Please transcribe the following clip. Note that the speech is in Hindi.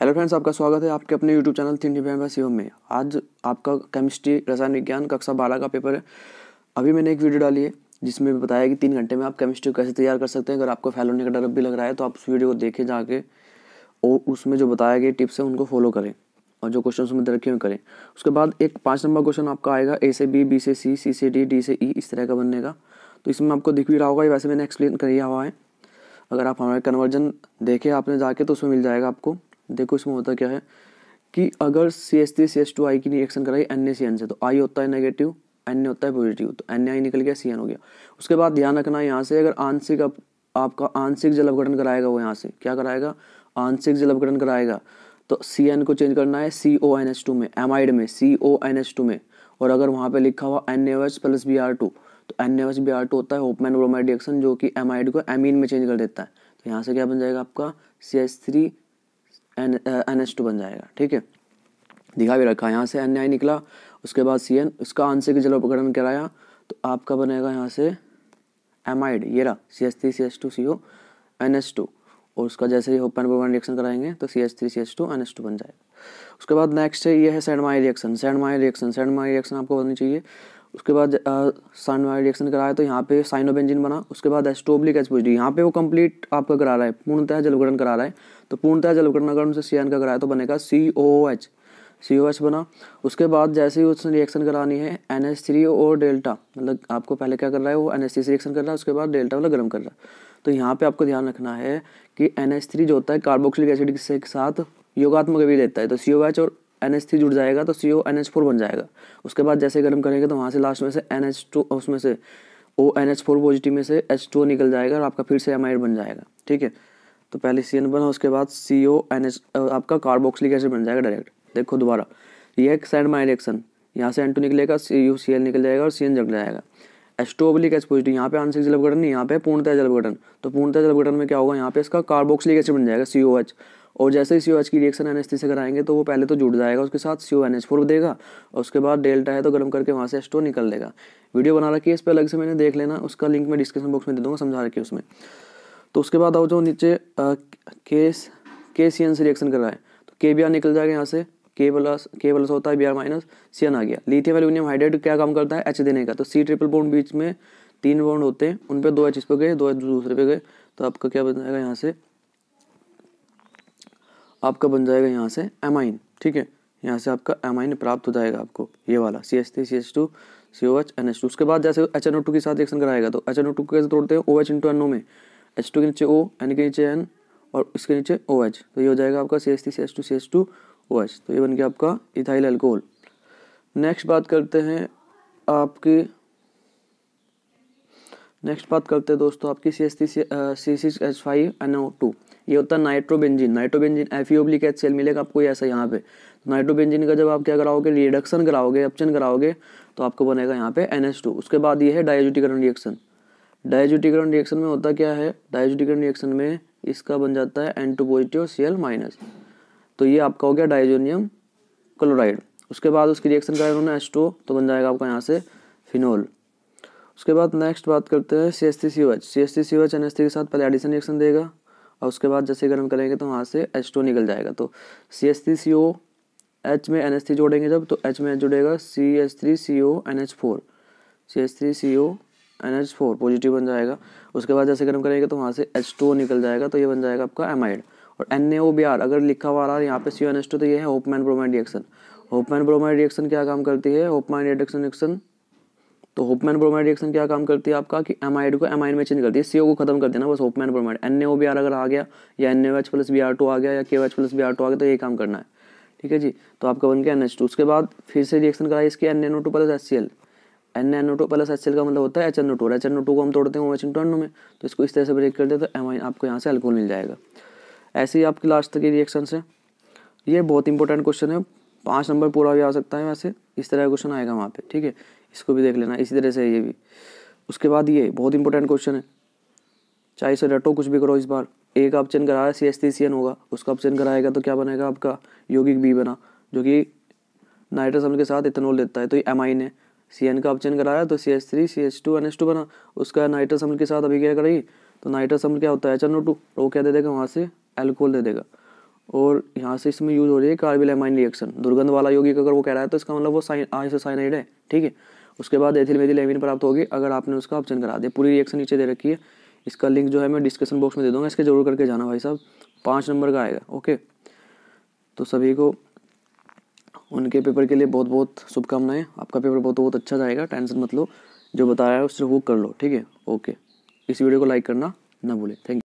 हेलो फ्रेंड्स आपका स्वागत है आपके अपने यूट्यूब चैनल थिंग डिब्बा सीओ में आज आपका केमिस्ट्री रसायन विज्ञान कक्षा बारह का पेपर है अभी मैंने एक वीडियो डाली है जिसमें बताया कि तीन घंटे में आप केमिस्ट्री कैसे तैयार कर सकते हैं अगर आपको फैल होने का डर भी लग रहा है तो आप उस वीडियो को देखें जाके और उसमें जो बताया गया टिप्स हैं उनको फॉलो करें और जो क्वेश्चन उसमें रखे हुए करें उसके बाद एक पाँच नंबर क्वेश्चन आपका आएगा ए से बी बी से सी सी से डी डी से ई e, इस तरह का बनने का तो इसमें आपको दिख भी रहा होगा वैसे मैंने एक्सप्लेन कर हुआ है अगर आप हमारे कन्वर्जन देखे आपने जाके तो उसमें मिल जाएगा आपको देखो इसमें होता क्या है कि अगर C S three C S two I की रिएक्शन कराई एन ए सी एन से तो आई होता है नेगेटिव एन ए होता है पॉजिटिव तो एन ए आई निकल गया सी एन हो गया उसके बाद ध्यान रखना यहाँ से अगर आंशिक आप, आपका आंशिक जल अपघटन कराएगा वो यहाँ से क्या कराएगा आंशिक जल अपघटन कराएगा तो सी एन को चेंज करना है C O N H two में एम आईड में C O N H two में और अगर वहाँ पे लिखा हुआ एन एव H plus B R two तो N A H B R two होता है ओपमैन ब्रोमाइड रिएक्शन जो कि आईड को एमिन में चेंज कर देता है तो यहाँ से क्या बन जाएगा आपका C S three N N H two बन जाएगा ठीक है दिखा भी रखा यहाँ से एन आई निकला उसके बाद सी एन उसका आंसर की उपकरण कराया तो आपका बनेगा यहाँ से एम आई डी ये रहा C S three C S two C O N S two और उसका जैसे ही ओपन ओपन रिएक्शन कराएंगे तो C S three C S two N S two बन जाएगा उसके बाद नेक्स्ट है ये है Sandmeyer reaction Sandmeyer reaction Sandmeyer reaction आपको बननी चाहिए उसके बाद सन वाई रिएक्शन कराया तो यहाँ पे साइनोबेंजिन बना उसके बाद एस्टोब्लिक एच पॉजिटिव यहाँ पे वो कंप्लीट आपका करा रहा है पूर्णतः जलवकरण करा रहा है तो पूर्णतः जलवकरण अगर उनसे सी एन का कराया तो बनेगा सी O H C O H बना उसके बाद जैसे ही उसने रिएक्शन करानी है एन एच थ्री और डेल्टा मतलब आपको पहले क्या कर रहा है वो एन एच थ्री से रिएक्शन कर रहा है उसके बाद डेल्टा वाला गर्म कर रहा है तो यहाँ पे आपको ध्यान रखना है कि एन एच थ्री जो होता है कार्बोक्सिलिक एसिड के साथ योगात्मक भी देता है तो सी ओ एच और एन एच थ्री जुड़ जाएगा तो C O N H four बन जाएगा उसके बाद जैसे गर्म करेंगे तो वहाँ से लास्ट में से एन एच टू उसमें से O N H four positive में से एच टू निकल जाएगा और आपका फिर से एमाइड बन जाएगा ठीक है तो पहले सी एन बना उसके बाद सी ओ एन एच आपका कार्बोक्सिलिक एसिड बन जाएगा डायरेक्ट देखो दोबारा ये है सैंड माइन रिएक्शन यहाँ से एन टू निकलेगा सी यू सी एल निकल जाएगा और सी एन जग जाएगा H two oblique H positive यहाँ पे आंसर जल नहीं यहाँ पे पूर्णतः जल तो पूर्णतः जल में क्या होगा यहाँ पे इसका कार्बोक्सिलिक एसिड बन जाएगा सी ओ एच और जैसे ही सी ओ एच की रिएक्शन एन एच थ्री से कराएंगे तो वो पहले तो जुड़ जाएगा उसके साथ C O N H four देगा और उसके बाद डेल्टा है तो गर्म करके वहाँ से एस टू निकल देगा वीडियो बना रखी है इस पर अलग से मैंने देख लेना उसका लिंक मैं डिस्क्रिप्शन बॉक्स में दे दूँगा समझा रखिए उसमें तो उसके बाद आओ जो नीचे केस के सी एन से रिएक्शन कर रहा है तो के बी आर निकल जाएगा यहाँ से के प्लस के प्लस होता है B R minus C N आ गया लिथियम एल्यूमिनियम हाइड्रेट क्या काम करता है एच देने का तो सी ट्रिपल बॉन्ड बीच में तीन बॉन्ड होते हैं उन पर दो एच इस पर गए दो एच दूसरे पे गए तो आपका क्या बन जाएगा यहाँ से आपका बन जाएगा यहाँ से एमाइन ठीक है यहाँ से आपका एमाइन प्राप्त हो जाएगा आपको ये वाला C S three C S two C O H N H two उसके बाद जैसे एच एन ओ टू के साथ रिएक्शन कराएगा तो एच एन ओ टू कैसे तोड़ते हैं O H into N O में एच टू के नीचे ओ एन के नीचे एन और इसके नीचे ओ एच तो ये हो जाएगा आपका C S three C S two C S two O H तो ये बन गया आपका इथाइल एल्कोहल नेक्स्ट बात करते हैं आपकी नेक्स्ट बात करते हैं दोस्तों आपकी C S T C C C H five N O two ये होता है nitrobenzene nitrobenzene F oblique H C L मिलेगा आपको ऐसा यहाँ पे नाइट्रोबेंजिन का जब आप क्या कराओगे रिडक्शन कराओगे अपचन कराओगे तो आपको बनेगा यहाँ पे एन टू उसके बाद ये है डायजुटिकरण रिएक्शन डायजुटिकरण रिएक्शन में होता क्या है डायजुटिकरण रिएक्शन में इसका बन जाता है N two positive C L minus तो ये आपका हो गया डायजोनियम क्लोराइड उसके बाद उसकी रिएक्शन कराया उन्होंने एस टू तो बन जाएगा आपका यहाँ से फिनोल उसके बाद नेक्स्ट बात करते हैं C S T C H C S T C H N S T के साथ पहले एडिशन रिएक्शन देगा और उसके बाद जैसे गर्म करेंगे तो वहाँ से एच टू निकल जाएगा तो C S three C O H में एन एस थ्री जोड़ेंगे जब तो एच में एच जुड़ेगा C S three C O N H four C S three C O N H four positive बन जाएगा उसके बाद जैसे गर्म करेंगे तो वहाँ से एच टू निकल जाएगा तो ये बन जाएगा आपका एमाइड और N A O B R अगर लिखा हुआ रहा है यहाँ पे सी एन एच टू तो ये है Hofmann bromide reaction Hofmann bromide reaction क्या काम करती है होपमैन रिएक्शन रिएक्शन तो होपमैन ब्रोमाइड रिएक्शन क्या काम करती है आपका कि एमाइड को एमाइन में चेंज करती है सी को खत्म कर देना बस Hofmann bromide N A B R अगर आ गया या N H plus B R two आ गया या K H plus B R two आ गया तो ये काम करना है ठीक है जी तो आपका बन गया एन एच टू उसके बाद फिर से रिएक्शन कराई इसकी N N O two plus S C L N N O two plus H L का मतलब होता है H N O two H N O two को हम तोड़ते हैं O H N two N में तो इसको इस तरह से ब्रेक कर दे तो आई आपको यहाँ से एल्कोल मिल जाएगा ऐसे ही आपकी लास्ट तक के रिएक्शन से ये बहुत इंपॉर्टेंट क्वेश्चन है पाँच नंबर पूरा भी आ सकता है वैसे इस तरह का क्वेश्चन आएगा वहाँ पे ठीक है इसको भी देख लेना इसी तरह से ये भी उसके बाद ये बहुत इंपॉर्टेंट क्वेश्चन है चाहे से रटो कुछ भी करो इस बार ए का ऑप्शन कराया C S T C N होगा उसका ऑप्शन कराएगा तो क्या बनेगा आपका यौगिक बी बना जो कि नाइट्रस अम्ल के साथ इथेनॉल देता है तो एम आई है सी एन का ऑप्चन कराया तो C S three C S two N S two बना उसका नाइट्रस अम्ल के साथ अभी क्या करेगी तो नाइट्रस अम्ल क्या होता है एच एन ओ टू वो क्या दे देगा वहाँ से एल्कोहल दे देगा और यहाँ से इसमें यूज हो रही है कार्बिल एमाइन रिएक्शन दुर्गंध वाला यौगिक अगर वो कह रहा है तो इसका मतलब वो साइन आई से साइनाइड है ठीक है उसके बाद एथिल मेथिल एमिन प्राप्त होगी अगर आपने उसका ऑप्शन करा दिया पूरी रिएक्शन नीचे दे रखी है इसका लिंक जो है मैं डिस्क्रिप्शन बॉक्स में दे दूँगा इसके जरूर करके जाना भाई साहब पाँच नंबर का आएगा ओके तो सभी को उनके पेपर के लिए बहुत बहुत शुभकामनाएं आपका पेपर बहुत बहुत अच्छा जाएगा टेंशन मत लो जो बताया है उससे वो कर लो ठीक है ओके इस वीडियो को लाइक करना ना भूलें थैंक यू